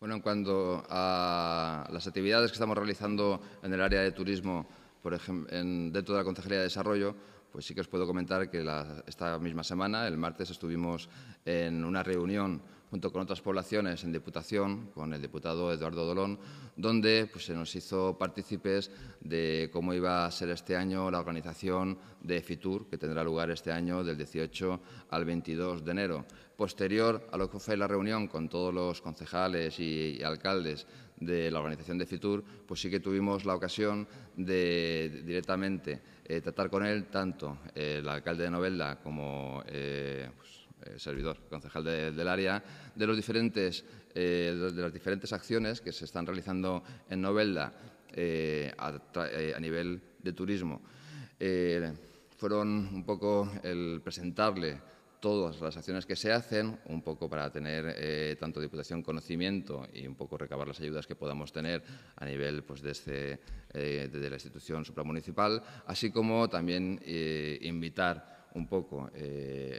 Bueno, en cuanto a las actividades que estamos realizando en el área de turismo, por ejemplo, dentro de la Consejería de Desarrollo, pues sí que os puedo comentar que esta misma semana, el martes, estuvimos en una reunión junto con otras poblaciones en Diputación, con el diputado Eduardo Dolón, donde pues, se nos hizo partícipes de cómo iba a ser este año la organización de FITUR, que tendrá lugar este año del 18 al 22 de enero. Posterior a lo que fue la reunión con todos los concejales y alcaldes de la organización de FITUR, pues sí que tuvimos la ocasión de, directamente eh, tratar con él tanto eh, el alcalde de Novelda como eh, pues, el servidor, concejal del área, de, los diferentes, de las diferentes acciones que se están realizando en Novelda a, a, nivel de turismo. fueron un poco el presentarle todas las acciones que se hacen, un poco para tener eh, tanto Diputación conocimiento y un poco recabar las ayudas que podamos tener a nivel pues, desde, desde este, eh, la institución supramunicipal, así como también eh, invitar un poco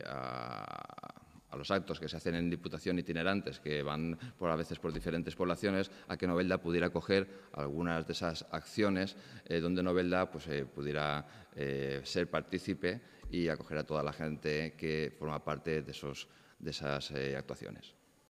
a, a los actos que se hacen en Diputación itinerantes, que van por, a veces por diferentes poblaciones, a que Novelda pudiera acoger algunas de esas acciones eh, donde Novelda pues, eh, pudiera eh, ser partícipe y acoger a toda la gente que forma parte de, de esas actuaciones.